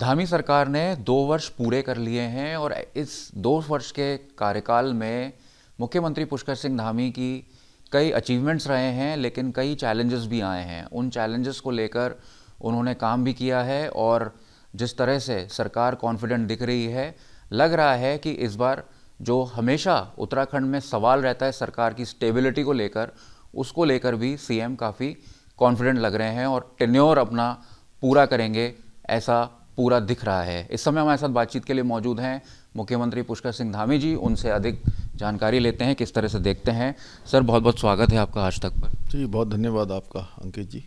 धामी सरकार ने दो वर्ष पूरे कर लिए हैं और इस दो वर्ष के कार्यकाल में मुख्यमंत्री पुष्कर सिंह धामी की कई अचीवमेंट्स रहे हैं लेकिन कई चैलेंजेस भी आए हैं उन चैलेंजेस को लेकर उन्होंने काम भी किया है और जिस तरह से सरकार कॉन्फिडेंट दिख रही है लग रहा है कि इस बार जो हमेशा उत्तराखंड में सवाल रहता है सरकार की स्टेबिलिटी को लेकर उसको लेकर भी सीएम काफ़ी कॉन्फिडेंट लग रहे हैं और टेन्योर अपना पूरा करेंगे ऐसा पूरा दिख रहा है इस समय हमारे साथ बातचीत के लिए मौजूद हैं मुख्यमंत्री पुष्कर सिंह धामी जी उनसे अधिक जानकारी लेते हैं किस तरह से देखते हैं सर बहुत बहुत स्वागत है आपका आज तक पर जी बहुत धन्यवाद आपका अंकित जी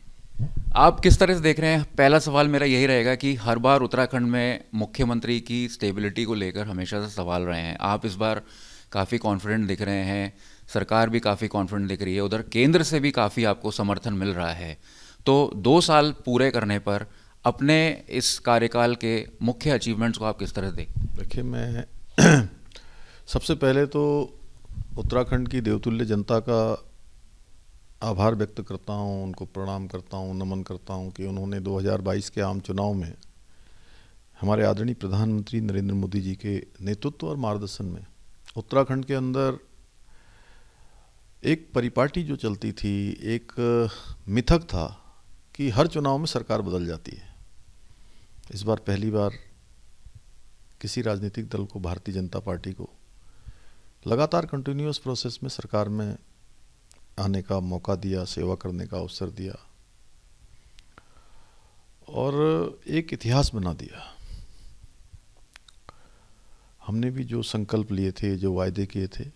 आप किस तरह से देख रहे हैं पहला सवाल मेरा यही रहेगा कि हर बार उत्तराखंड में मुख्यमंत्री की स्टेबिलिटी को लेकर हमेशा से सवाल रहे हैं आप इस बार काफ़ी कॉन्फिडेंट दिख रहे हैं सरकार भी काफ़ी कॉन्फिडेंट दिख रही है उधर केंद्र से भी काफ़ी आपको समर्थन मिल रहा है तो दो साल पूरे करने पर अपने इस कार्यकाल के मुख्य अचीवमेंट्स को आप किस तरह देखें देखिए मैं सबसे पहले तो उत्तराखंड की देवतुल्य जनता का आभार व्यक्त करता हूँ उनको प्रणाम करता हूँ नमन करता हूँ कि उन्होंने 2022 के आम चुनाव में हमारे आदरणीय प्रधानमंत्री नरेंद्र मोदी जी के नेतृत्व और मार्गदर्शन में उत्तराखंड के अंदर एक परिपाटी जो चलती थी एक मिथक था कि हर चुनाव में सरकार बदल जाती है इस बार पहली बार किसी राजनीतिक दल को भारतीय जनता पार्टी को लगातार कंटिन्यूस प्रोसेस में सरकार में आने का मौका दिया सेवा करने का अवसर दिया और एक इतिहास बना दिया हमने भी जो संकल्प लिए थे जो वायदे किए थे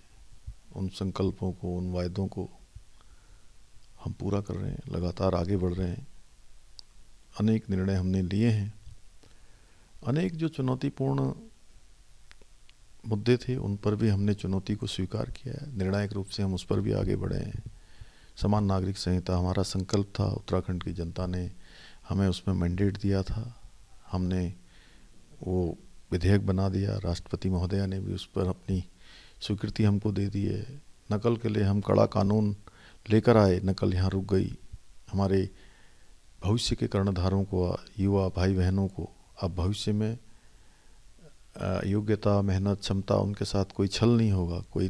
उन संकल्पों को उन वायदों को हम पूरा कर रहे हैं लगातार आगे बढ़ रहे हैं अनेक निर्णय हमने लिए हैं अनेक जो चुनौतीपूर्ण मुद्दे थे उन पर भी हमने चुनौती को स्वीकार किया है निर्णायक रूप से हम उस पर भी आगे बढ़े हैं समान नागरिक संहिता हमारा संकल्प था उत्तराखंड की जनता ने हमें उसमें मैंडेट दिया था हमने वो विधेयक बना दिया राष्ट्रपति महोदया ने भी उस पर अपनी स्वीकृति हमको दे दी है नकल के लिए हम कड़ा कानून लेकर आए नकल यहाँ रुक गई हमारे भविष्य के कर्णधारों को युवा भाई बहनों को अब भविष्य में योग्यता मेहनत क्षमता उनके साथ कोई छल नहीं होगा कोई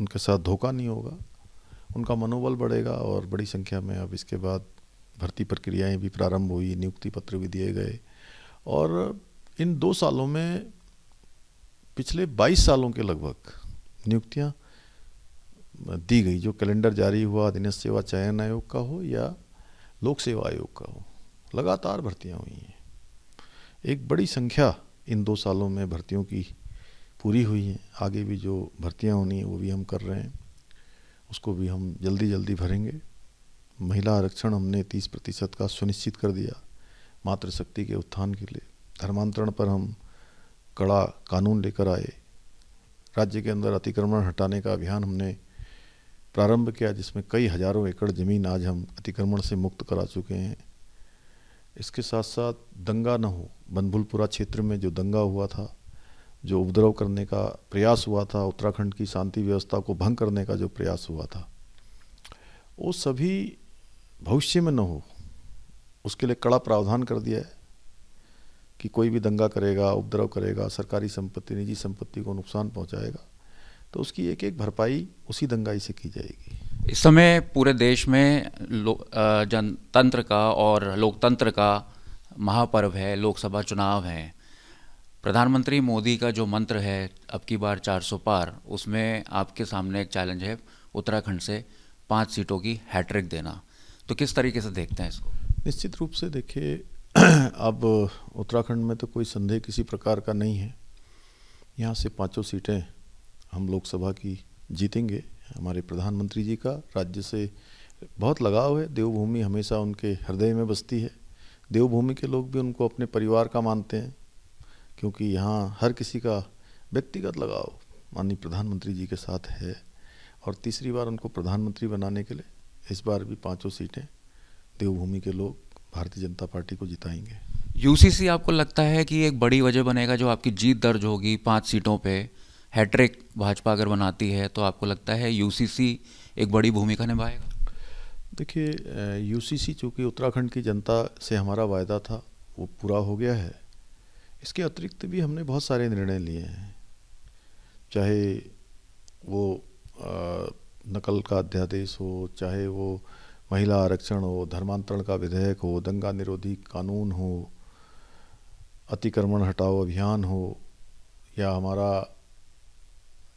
उनके साथ धोखा नहीं होगा उनका मनोबल बढ़ेगा और बड़ी संख्या में अब इसके बाद भर्ती प्रक्रियाएं भी प्रारंभ हुई नियुक्ति पत्र भी दिए गए और इन दो सालों में पिछले 22 सालों के लगभग नियुक्तियां दी गई जो कैलेंडर जारी हुआ अधीनस्थ सेवा चयन आयोग का हो या लोक सेवा आयोग का हो लगातार भर्तियाँ हुई हैं एक बड़ी संख्या इन दो सालों में भर्तियों की पूरी हुई है आगे भी जो भर्तियां होनी है वो भी हम कर रहे हैं उसको भी हम जल्दी जल्दी भरेंगे महिला आरक्षण हमने 30 प्रतिशत का सुनिश्चित कर दिया मातृशक्ति के उत्थान के लिए धर्मांतरण पर हम कड़ा कानून लेकर आए राज्य के अंदर अतिक्रमण हटाने का अभियान हमने प्रारंभ किया जिसमें कई हजारों एकड़ ज़मीन आज हम अतिक्रमण से मुक्त करा चुके हैं इसके साथ साथ दंगा न हो बनभुलपुरा क्षेत्र में जो दंगा हुआ था जो उपद्रव करने का प्रयास हुआ था उत्तराखंड की शांति व्यवस्था को भंग करने का जो प्रयास हुआ था वो सभी भविष्य में न हो उसके लिए कड़ा प्रावधान कर दिया है कि कोई भी दंगा करेगा उपद्रव करेगा सरकारी संपत्ति निजी संपत्ति को नुकसान पहुंचाएगा तो उसकी एक एक भरपाई उसी दंगाई से की जाएगी इस समय पूरे देश में जनतंत्र का और लोकतंत्र का महापर्व है लोकसभा चुनाव है प्रधानमंत्री मोदी का जो मंत्र है अब की बार 400 पार उसमें आपके सामने एक चैलेंज है उत्तराखंड से पाँच सीटों की हैट्रिक देना तो किस तरीके से देखते हैं इसको निश्चित रूप से देखिए अब उत्तराखंड में तो कोई संदेह किसी प्रकार का नहीं है यहाँ से पांचों सीटें हम लोकसभा की जीतेंगे हमारे प्रधानमंत्री जी का राज्य से बहुत लगाव है देवभूमि हमेशा उनके हृदय में बसती है देवभूमि के लोग भी उनको अपने परिवार का मानते हैं क्योंकि यहाँ हर किसी का व्यक्तिगत लगाव माननीय प्रधानमंत्री जी के साथ है और तीसरी बार उनको प्रधानमंत्री बनाने के लिए इस बार भी पांचों सीटें देवभूमि के लोग भारतीय जनता पार्टी को जिताएंगे यूसीसी आपको लगता है कि एक बड़ी वजह बनेगा जो आपकी जीत दर्ज होगी पांच सीटों पे हैट्रिक भाजपा अगर बनाती है तो आपको लगता है यूसीसी एक बड़ी भूमिका निभाएगा देखिए यूसीसी चूँकि उत्तराखंड की जनता से हमारा वायदा था वो पूरा हो गया है इसके अतिरिक्त भी हमने बहुत सारे निर्णय लिए हैं चाहे वो आ, नकल का अध्यादेश हो चाहे वो महिला आरक्षण हो धर्मांतरण का विधेयक हो दंगा निरोधी कानून हो अतिक्रमण हटाओ अभियान हो या हमारा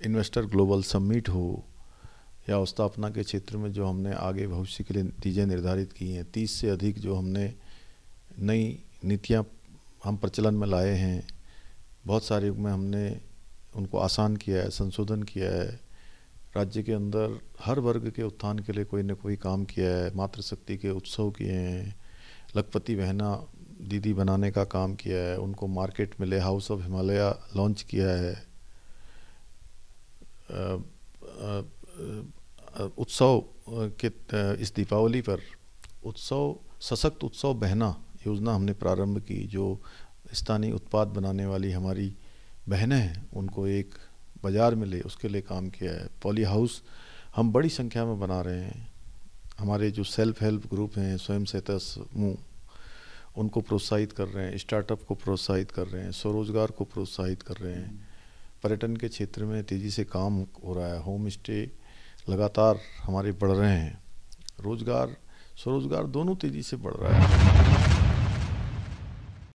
इन्वेस्टर ग्लोबल समिट हो या स्थापना के क्षेत्र में जो हमने आगे भविष्य के लिए नतीजें निर्धारित की हैं तीस से अधिक जो हमने नई नीतियाँ हम प्रचलन में लाए हैं बहुत सारे में हमने उनको आसान किया है संशोधन किया है राज्य के अंदर हर वर्ग के उत्थान के लिए कोई ना कोई काम किया है मातृशक्ति के उत्सव किए हैं लखपति बहना दीदी बनाने का काम किया है उनको मार्केट में ले हाउस ऑफ हिमालय लॉन्च किया है उत्सव के इस दीपावली पर उत्सव सशक्त उत्सव बहना योजना हमने प्रारंभ की जो स्थानीय उत्पाद बनाने वाली हमारी बहनें हैं उनको एक बाज़ार मिले उसके लिए काम किया है पॉली हाउस हम बड़ी संख्या में बना रहे हैं हमारे जो सेल्फ हेल्प ग्रुप हैं स्वयं सहायता समूह उनको प्रोत्साहित कर रहे हैं स्टार्टअप को प्रोत्साहित कर रहे हैं स्वरोजगार को प्रोत्साहित कर रहे हैं पर्यटन के क्षेत्र में तेज़ी से काम हो रहा है होम स्टे लगातार हमारे बढ़ रहे हैं रोज़गार स्वरोज़गार दोनों तेज़ी से बढ़ रहा है